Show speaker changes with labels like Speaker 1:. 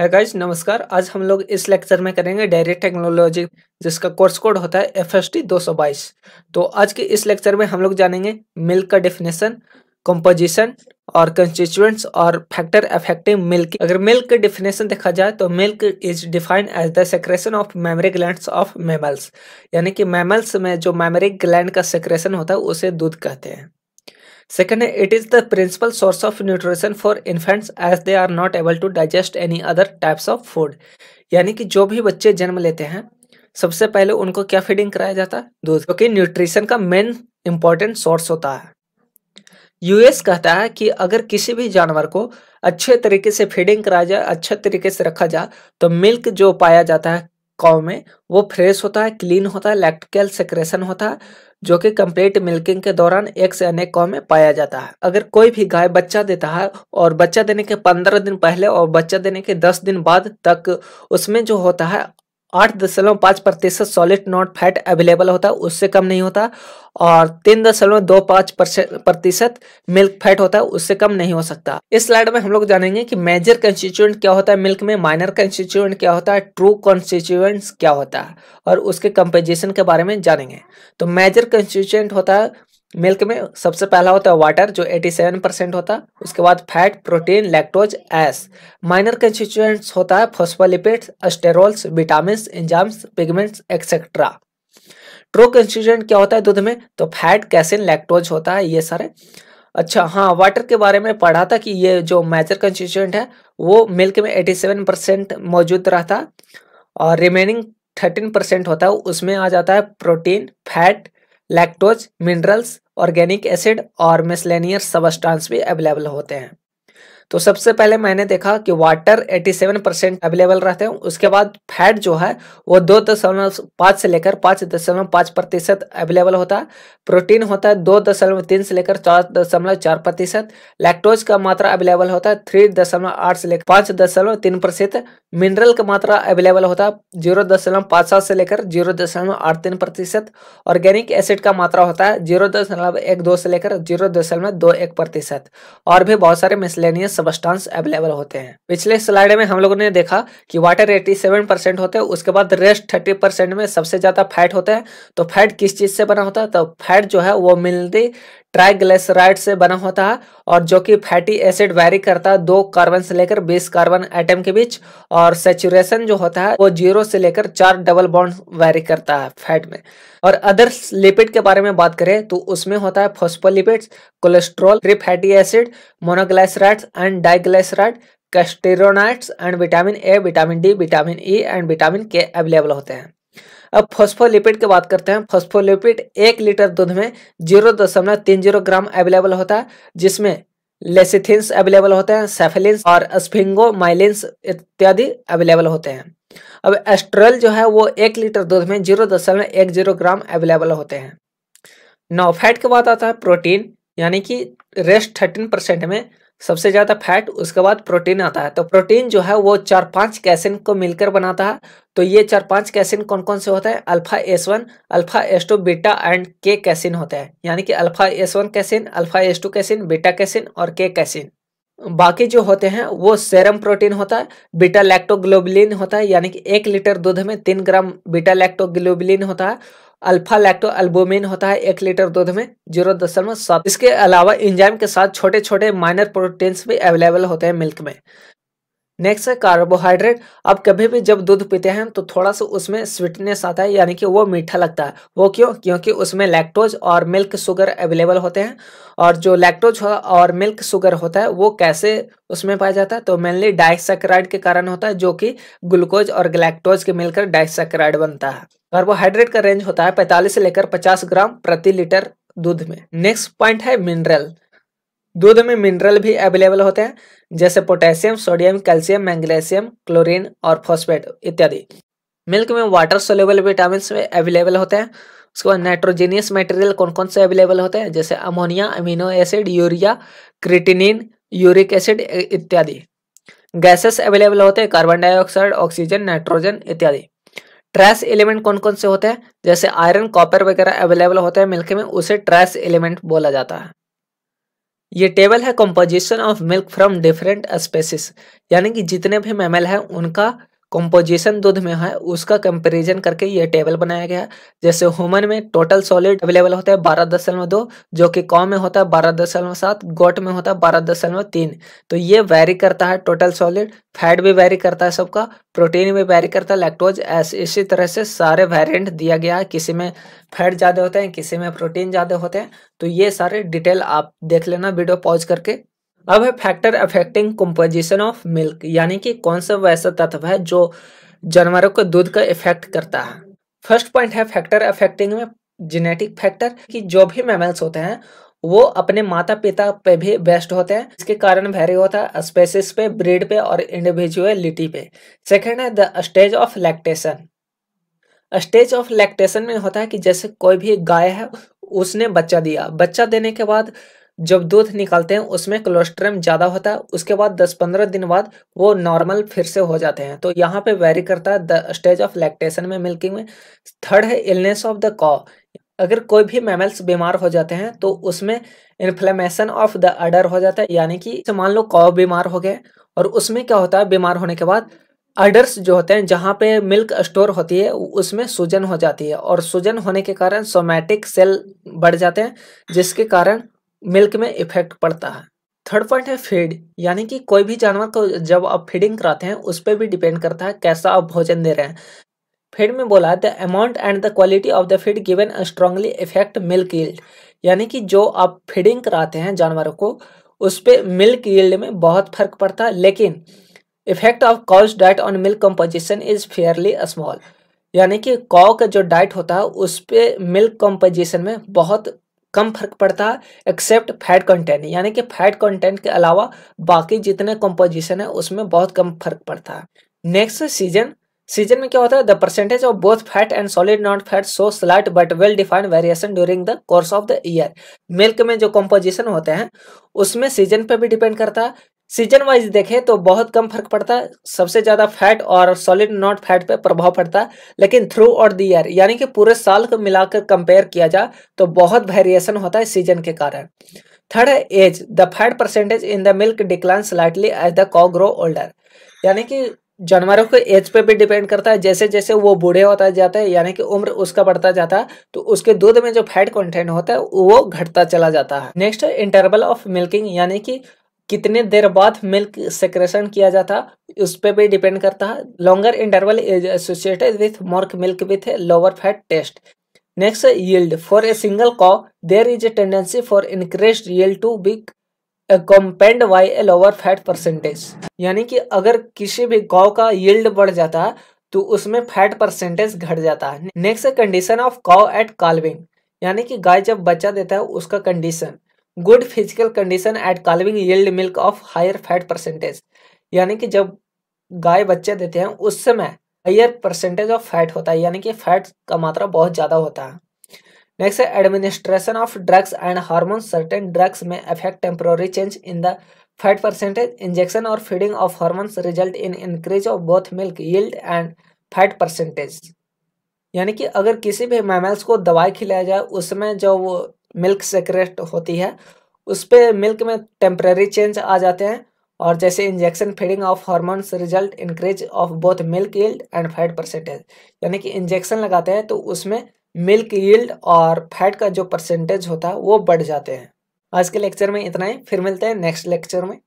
Speaker 1: है गाइज नमस्कार आज हम लोग इस लेक्चर में करेंगे डायरेक्ट टेक्नोलॉजी जिसका कोर्स कोड होता है एफ एस टी दो सौ बाईस तो आज के इस लेक्चर में हम लोग जानेंगे मिल्क का डेफिनेशन कंपोजिशन और कंस्टिट्यूएंट्स और फैक्टर अफेक्टिव मिल्क अगर मिल्क के डिफिनेशन देखा जाए तो milk is defined as the secretion of mammary gland of mammals यानी कि मैमल्स में जो मेमरी ग्लैंड का सेक्रेशन होता है उसे दूध कहते हैं Second, it is the principal source of nutrition for infants as they are not able to digest any other types of food. यानी कि जो भी बच्चे जन्म लेते हैं सबसे पहले उनको क्या फीडिंग कराया जाता है दूध क्योंकि न्यूट्रिशन का मेन इंपॉर्टेंट सोर्स होता है यूएस कहता है कि अगर किसी भी जानवर को अच्छे तरीके से फीडिंग कराया जाए अच्छे तरीके से रखा जाए तो मिल्क जो पाया जाता है कॉ में वो फ्रेश होता है क्लीन होता है इलेक्ट्रिकल सेक्रेशन होता है जो कि कंप्लीट मिल्किंग के दौरान एक से अनेक कौ में पाया जाता है अगर कोई भी गाय बच्चा देता है और बच्चा देने के पंद्रह दिन पहले और बच्चा देने के दस दिन बाद तक उसमें जो होता है आठ दशमलव पाँच प्रतिशत सॉलिड नॉट फैट अवेलेबल होता है उससे कम नहीं होता और तीन दशमलव दो पाँच प्रतिशत मिल्क फैट होता है उससे कम नहीं हो सकता इस स्लाइड में हम लोग जानेंगे कि मेजर कंस्टिट्यूएंट क्या होता है मिल्क में माइनर कंस्टिट्यूएंट क्या होता है ट्रू कॉन्स्टिट्यूएंट क्या होता है और उसके कंपोजिशन के बारे में जानेंगे तो मेजर कंस्टिट्यूएंट होता है मिल्क में सबसे पहला होता है वाटर जो 87 परसेंट होता है उसके बाद fat protein lactose as minor constituents होता है phospholipids sterols vitamin enzymes pigments etcetera ट्रो कंस्टिट्यूएंट क्या होता है दूध में तो फैट कैसिन लैक्टोज होता है ये सारे अच्छा हाँ वाटर के बारे में पढ़ा था कि ये जो मेजर कंस्टिट्यूएंट है वो मिल्क में एटी परसेंट मौजूद रहता और रिमेनिंग थर्टीन परसेंट होता है उसमें आ जाता है protein fat lactose minerals organic acid और मिसलेनियर सबस्टांस भी अवेलेबल होते हैं तो सबसे पहले मैंने देखा कि वाटर 87 परसेंट अवेलेबल रहते हैं उसके बाद फैट जो है वो दो दशमलव पाँच से लेकर पाँच दशमलव पाँच प्रतिशत अवेलेबल होता है प्रोटीन होता है दो दशमलव तीन से लेकर चार दशमलव चार प्रतिशत लैक्टोज का मात्रा अवेलेबल होता है थ्री दशमलव आठ से लेकर पाँच दशमलव तीन प्रतिशत मिनरल का मात्रा अवेलेबल होता है जीरो दशमलव पाँच सात से लेकर जीरो दशमलव आठ तीन प्रतिशत ऑर्गेनिक एसिड का मात्रा होता है जीरो दशमलव एक दो से लेकर जीरो दशमलव दो एक प्रतिशत और भी बहुत सारे मिसलेनियस सबस्टांस अवेलेबल होते हैं पिछले स्लाइड में हम लोगों ने देखा कि वाटर 87 परसेंट होते हैं उसके बाद रेस्ट 30 परसेंट में सबसे ज्यादा फैट होते हैं तो फैट किस चीज से बना होता है तो फैट जो है वो मिलते ट्राइग्लिसराइड से बना होता है और जो कि फैटी एसिड वैरी करता है दो कार्बन से लेकर बीस कार्बन एटम के बीच और सेचुरेशन जो होता है वो जीरो से लेकर चार डबल बॉन्ड वेरी करता है फैट में और अदर लिपिड के बारे में बात करें तो उसमें होता है phospholipid cholesterol free fatty acid monoglyceride and diglyceride carotenoids and vitamin A vitamin D vitamin E and vitamin K available होते हैं अब फोस्फोलिपिड की बात करते हैं फोस्फोलिपिड एक लीटर दूध में जीरो दशमलव तीन जीरो ग्राम अवेलेबल होता है जिसमें लेसिथिन्स अवेलेबल होते हैं सेफेलिन्स और स्फिंगोमाइलिन्स इत्यादि अवेलेबल होते हैं अब एस्ट्रल जो है वो एक लीटर दूध में जीरो दशमलव एक जीरो ग्राम अवेलेबल होते हैं नौ फैट के बाद आता है प्रोटीन यानी कि रेस्ट थर्टीन परसेंट में सबसे ज़्यादा फैट उसके बाद प्रोटीन आता है तो प्रोटीन जो है वो चार पांच कैसिन को मिलकर बनाता है तो ये चार पांच कैसिन कौन कौन से होते हैं alpha S one alpha S two beta and K casein होते हैं यानी कि alpha S one casein alpha S two casein beta casein और के कैसिन बाकी जो होते हैं वो सेरम प्रोटीन होता है बीटा लैक्टोग्लोबिलिन होता है यानी कि एक लीटर दूध में तीन ग्राम बीटा लैक्टोग्लोबिलिन होता है अल्फा लैक्टो अल्बोमिन होता है एक लीटर दूध में जीरो दशमलव सात इसके अलावा इंजाइम के साथ छोटे छोटे माइनर प्रोटीन्स भी अवेलेबल होते हैं मिल्क में नेक्स्ट है कार्बोहाइड्रेट अब कभी भी जब दूध पीते हैं तो थोड़ा सा उसमें स्वीटनेस आता है यानी कि वो मीठा लगता है वो क्यों क्योंकि उसमें लैक्टोज और मिल्क शुगर अवेलेबल होते हैं और जो लैक्टोज और मिल्क शुगर होता है वो कैसे उसमें पाया जाता है तो मेनली डाइसक्राइड के कारण होता है जो कि ग्लूकोज और गलैक्टोज के मिलकर डाइसक्राइड बनता है कार्बोहाइड्रेट का रेंज होता है पैंतालीस से लेकर पचास ग्राम प्रति लीटर दूध में नेक्स्ट पॉइंट है मिनरल दूध में मिनरल भी अवेलेबल होते हैं जैसे potassium sodium calcium magnesium chlorine और फॉस्फेट इत्यादि मिल्क में वाटर सोलेबल विटामिन अवेलेबल होते हैं उसके बाद नाइट्रोजीनियस मटेरियल कौन कौन से अवेलेबल होते हैं जैसे ammonia amino acid urea creatinine uric acid इत्यादि गैसेस अवेलेबल होते हैं कार्बन डाइऑक्साइड ऑक्सीजन नाइट्रोजन इत्यादि ट्रैस एलिमेंट कौन कौन से होते हैं जैसे आयरन कॉपर वगैरह अवेलेबल होते हैं मिल्क में उसे ट्रैस एलिमेंट बोला जाता है ये टेबल है composition of milk from different species यानी कि जितने भी मेमल हैं उनका कंपोजिशन दूध में है उसका कंपेरिजन करके ये टेबल बनाया गया है जैसे ह्यूमन में टोटल सॉलिड अवेलेबल होता है बारह दशमलव दो जो कि कॉम में होता है बारह दशमलव सात गोट में होता है बारह दशमलव तीन तो ये वेरी करता है टोटल सॉलिड फैट भी वैरी करता है सबका प्रोटीन भी वेरी करता है लैक्टोज इसी तरह से सारे वेरियंट दिया गया है किसी में फैट ज़्यादा होते हैं किसी में प्रोटीन ज़्यादा होते हैं तो ये सारे डिटेल आप देख लेना वीडियो पॉज करके अब है factor affecting composition of milk यानी कि कौन सा वैसा तत्व है जो जानवरों को दूध का इफेक्ट करता है फर्स्ट पॉइंट है फैक्टर अफेक्टिंग में जेनेटिक फैक्टर कि जो भी मेमल्स होते हैं वो अपने माता पिता पे भी बेस्ट होते हैं इसके कारण वेरी होता है स्पेसिस पे ब्रीड पे और इंडिविजुअलिटी पे सेकेंड है the stage of lactation stage of lactation में होता है कि जैसे कोई भी गाय है उसने बच्चा दिया बच्चा देने के बाद जब दूध निकालते हैं उसमें कोलेस्ट्रम ज़्यादा होता है उसके बाद 10-15 दिन बाद वो नॉर्मल फिर से हो जाते हैं तो यहाँ पे वेरी करता है द स्टेज ऑफ लैक्टेशन में मिल्किंग में थर्ड है इलनेस ऑफ द कॉ अगर कोई भी मैमल्स बीमार हो जाते हैं तो उसमें इन्फ्लेमेशन ऑफ द अडर हो जाता है यानी कि मान लो कॉ बीमार हो गए और उसमें क्या होता है बीमार होने के बाद अडर्स जो होते हैं जहाँ पे मिल्क स्टोर होती है उसमें सूजन हो जाती है और सूजन होने के कारण सोमैटिक सेल बढ़ जाते हैं जिसके कारण मिल्क में इफेक्ट पड़ता है थर्ड पॉइंट है फीड यानी कि कोई भी जानवर को जब आप फीडिंग कराते हैं उस पर भी डिपेंड करता है कैसा आप भोजन दे रहे हैं फीड में बोला है the amount and the quality of the feed given strongly effect milk yield यानी कि जो आप फीडिंग कराते हैं जानवरों को उस पर मिल्क यील्ड में बहुत फर्क पड़ता है लेकिन effect of cow's diet on milk composition is fairly small यानी कि कॉ का जो डाइट होता है उस पर मिल्क कंपोजिशन में बहुत कम फर्क पड़ता है एक्सेप्ट फैट कंटेंट यानी कि फैट कंटेंट के अलावा बाकी जितने कंपोजिशन है उसमें बहुत कम फर्क पड़ता है नेक्स्ट सीजन सीजन में क्या होता है the percentage of both fat and solid not fat so slight but well defined variation during the course of the year milk में जो कंपोजिशन होते हैं उसमें सीजन पे भी डिपेंड करता है सीजन वाइज देखें तो बहुत कम फर्क पड़ता है सबसे ज़्यादा फैट और सॉलिड नॉट फैट पे प्रभाव पड़ता है लेकिन थ्रू आउट द ईयर यानी कि पूरे साल को मिलाकर कंपेयर किया जाए तो बहुत वेरिएशन होता है सीजन के कारण थर्ड है as the fat percentage in the milk decline slightly as the cow grow older यानी कि जानवरों के एज पे भी डिपेंड करता है जैसे जैसे वो बूढ़े होता जाता है यानी कि उम्र उसका बढ़ता जाता है तो उसके दूध में जो फैट कंटेंट होता है वो घटता चला जाता है नेक्स्ट इंटरवल ऑफ मिल्किंग यानी कि कितने देर बाद मिल्क सेक्रेशन किया जाता उस पर भी डिपेंड करता है longer interval is associated with more milk with lower fat test next yield for a single cow there is a tendency for increase yield to be accompanied by a lower fat percentage यानी कि अगर किसी भी गौ का yield बढ़ जाता है तो उसमें फैट परसेंटेज घट जाता है next condition of cow at calving यानी कि गाय जब बच्चा देता है उसका condition good physical condition at calving yield milk of higher fat percentage यानी कि जब गाय बच्चे देते हैं उस समय हायर परसेंटेज ऑफ फैट होता है यानी कि फैट का मात्रा बहुत ज़्यादा होता है नेक्स्ट है administration of drugs and hormone certain drugs में affect temporary change in the fat percentage injection और feeding of hormones result in increase of both milk yield and fat percentage यानी कि अगर किसी भी मैमल्स को दवाई खिलाया जाए उसमें जो मिल्क सेक्रेट होती है उस पर मिल्क में टेम्प्रेरी चेंज आ जाते हैं और जैसे injection feeding of hormones result increase of both milk yield and fat percentage यानी कि इंजेक्शन लगाते हैं तो उसमें मिल्क यील्ड और फैट का जो परसेंटेज होता है वो बढ़ जाते हैं आज के लेक्चर में इतना ही फिर मिलते हैं नेक्स्ट लेक्चर में